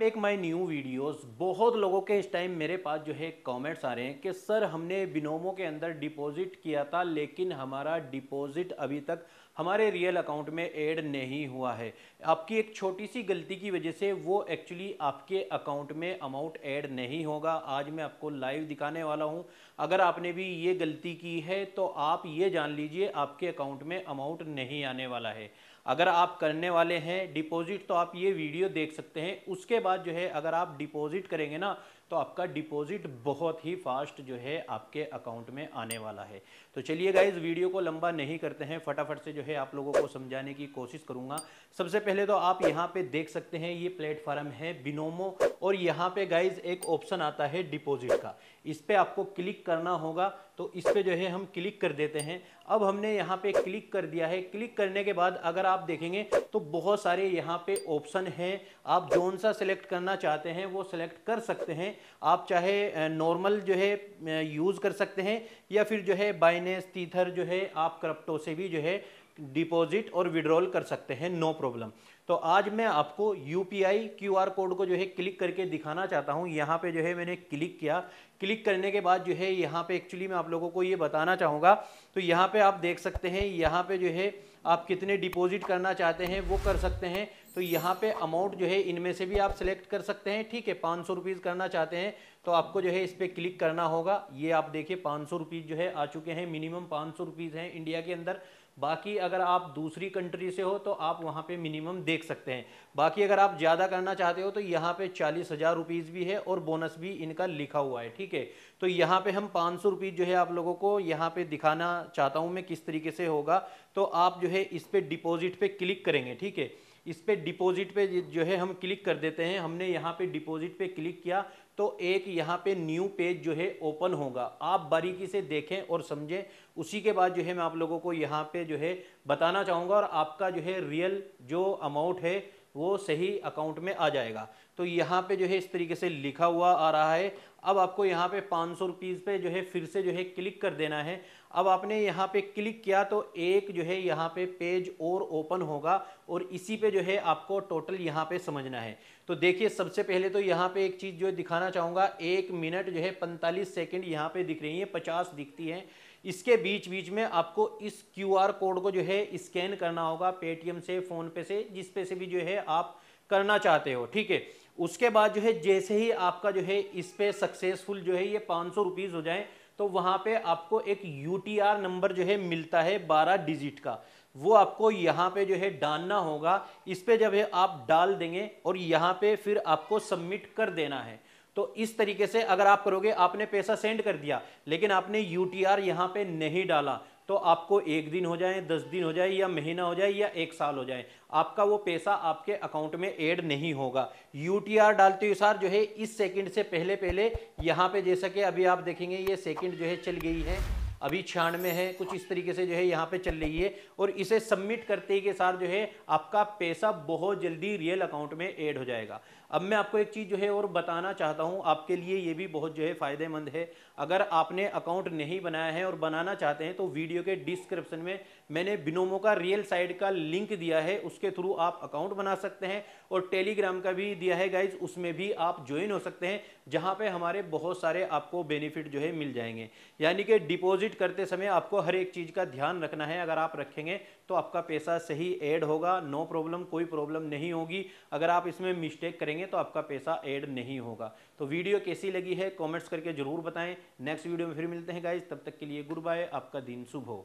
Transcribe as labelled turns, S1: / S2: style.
S1: make my new videos बहुत लोगों के इस टाइम मेरे पास जो है कमेंट्स आ रहे हैं कि सर हमने बिनोमो के अंदर डिपॉजिट किया था लेकिन हमारा डिपॉजिट अभी तक हमारे रियल अकाउंट में ऐड नहीं हुआ है आपकी एक छोटी सी गलती की वजह से वो एक्चुअली आपके अकाउंट में अमाउंट ऐड नहीं होगा आज मैं आपको लाइव दिखाने वाला हूँ अगर आपने भी ये गलती की है तो आप ये जान लीजिए आपके अकाउंट में अमाउंट नहीं आने वाला है अगर आप करने वाले हैं डिपॉजिट तो आप ये वीडियो देख सकते हैं उसके बाद जो है अगर आप डिपॉजिट करेंगे ना तो आपका डिपॉजिट बहुत ही फास्ट जो है आपके अकाउंट में आने वाला है तो चलिए गाइज वीडियो को लंबा नहीं करते हैं फटाफट से जो है आप लोगों को समझाने की कोशिश करूंगा सबसे पहले तो आप यहाँ पे देख सकते हैं ये प्लेटफॉर्म है बिनोमो और यहाँ पे गाइज एक ऑप्शन आता है डिपॉजिट का इस पर आपको क्लिक करना होगा तो इस पर जो है हम क्लिक कर देते हैं अब हमने यहाँ पे क्लिक कर दिया है क्लिक करने के बाद अगर आप देखेंगे तो बहुत सारे यहाँ पे ऑप्शन हैं आप जौन सा सिलेक्ट करना चाहते हैं वो सिलेक्ट कर सकते हैं आप चाहे नॉर्मल जो है यूज़ कर सकते हैं या फिर जो है बाइनेस तीथर जो है आप करप्टो से भी जो है डिपॉजिट और विड्रॉल कर सकते हैं नो प्रॉब्लम तो आज मैं आपको U P I Q R code को जो है क्लिक करके दिखाना चाहता हूँ यहाँ पे जो है मैंने क्लिक किया क्लिक करने के बाद जो है यहाँ पे एक्चुअली मैं आप लोगों को ये बताना चाहूँगा तो यहाँ पे आप देख सकते हैं यहाँ पे जो है आप कितने डिपॉजिट करना चाहते हैं वो कर सकते हैं तो यहाँ पे अमाउंट जो है इनमें से भी आप सेलेक्ट कर सकते हैं ठीक है पाँच सौ रुपीज़ करना चाहते हैं तो आपको जो है इस पर क्लिक करना होगा ये आप देखिए पाँच सौ रुपीज़ जो है आ चुके हैं मिनिमम पाँच सौ रुपीज़ हैं इंडिया के अंदर बाकी अगर आप दूसरी कंट्री से हो तो आप वहाँ पे मिनिमम देख सकते हैं बाकी अगर आप ज़्यादा करना चाहते हो तो यहाँ पे चालीस हज़ार रुपीज़ भी है और बोनस भी इनका लिखा हुआ है ठीक है तो यहाँ पे हम पाँच सौ रुपीज़ जो है आप लोगों को यहाँ पे दिखाना चाहता हूँ मैं किस तरीके से होगा तो आप जो है इस पर डिपोज़िट पर क्लिक करेंगे ठीक है इस पर डिपोजिट पे जो है हम क्लिक कर देते हैं हमने यहाँ पे डिपॉजिट पे क्लिक किया तो एक यहाँ पे न्यू पेज जो है ओपन होगा आप बारीकी से देखें और समझें उसी के बाद जो है मैं आप लोगों को यहाँ पे जो है बताना चाहूँगा और आपका जो है रियल जो अमाउंट है वो सही अकाउंट में आ जाएगा तो यहाँ पे जो है इस तरीके से लिखा हुआ आ रहा है अब आपको यहाँ पे पाँच सौ रुपीज़ पे जो है फिर से जो है क्लिक कर देना है अब आपने यहाँ पे क्लिक किया तो एक जो है यहाँ पे पेज और ओपन होगा और इसी पे जो है आपको टोटल यहाँ पे समझना है तो देखिए सबसे पहले तो यहाँ पे एक चीज़ जो दिखाना चाहूँगा एक मिनट जो है पैंतालीस सेकेंड यहाँ पे दिख रही है पचास दिखती है इसके बीच बीच में आपको इस क्यू कोड को जो है स्कैन करना होगा पेटीएम से फ़ोनपे से जिस पे से भी जो है आप करना चाहते हो ठीक है उसके बाद जो है जैसे ही आपका जो है इस पे सक्सेसफुल जो है ये पाँच सौ रुपीज़ हो जाए तो वहाँ पे आपको एक यू नंबर जो है मिलता है बारह डिजिट का वो आपको यहाँ पे जो है डालना होगा इस पर जब है आप डाल देंगे और यहाँ पे फिर आपको सबमिट कर देना है तो इस तरीके से अगर आप करोगे आपने पैसा सेंड कर दिया लेकिन आपने यू टी आर यहाँ पे नहीं डाला तो आपको एक दिन हो जाए दस दिन हो जाए या महीना हो जाए या एक साल हो जाए आपका वो पैसा आपके अकाउंट में ऐड नहीं होगा यू डालते हुए सार जो है इस सेकंड से पहले पहले यहाँ पे जैसा कि अभी आप देखेंगे ये सेकंड जो है चल गई है अभी छियानवे है कुछ इस तरीके से जो है यहाँ पे चल रही है और इसे सबमिट करते ही के साथ जो है आपका पैसा बहुत जल्दी रियल अकाउंट में ऐड हो जाएगा अब मैं आपको एक चीज़ जो है और बताना चाहता हूँ आपके लिए ये भी बहुत जो है फ़ायदेमंद है अगर आपने अकाउंट नहीं बनाया है और बनाना चाहते हैं तो वीडियो के डिस्क्रिप्शन में मैंने बिनोमो का रियल साइड का लिंक दिया है उसके थ्रू आप अकाउंट बना सकते हैं और टेलीग्राम का भी दिया है गाइज उसमें भी आप ज्वाइन हो सकते हैं जहाँ पर हमारे बहुत सारे आपको बेनिफिट जो है मिल जाएंगे यानी कि डिपोजिट डिपॉजिट करते समय आपको हर एक चीज़ का ध्यान रखना है अगर आप रखेंगे तो आपका पैसा सही ऐड होगा नो प्रॉब्लम कोई प्रॉब्लम नहीं होगी अगर आप इसमें मिस्टेक करेंगे तो आपका पैसा ऐड नहीं होगा तो वीडियो कैसी लगी है कॉमेंट्स करके ज़रूर बताएं नेक्स्ट वीडियो में फिर मिलते हैं गाइज तब तक के लिए गुड बाय आपका दिन शुभ हो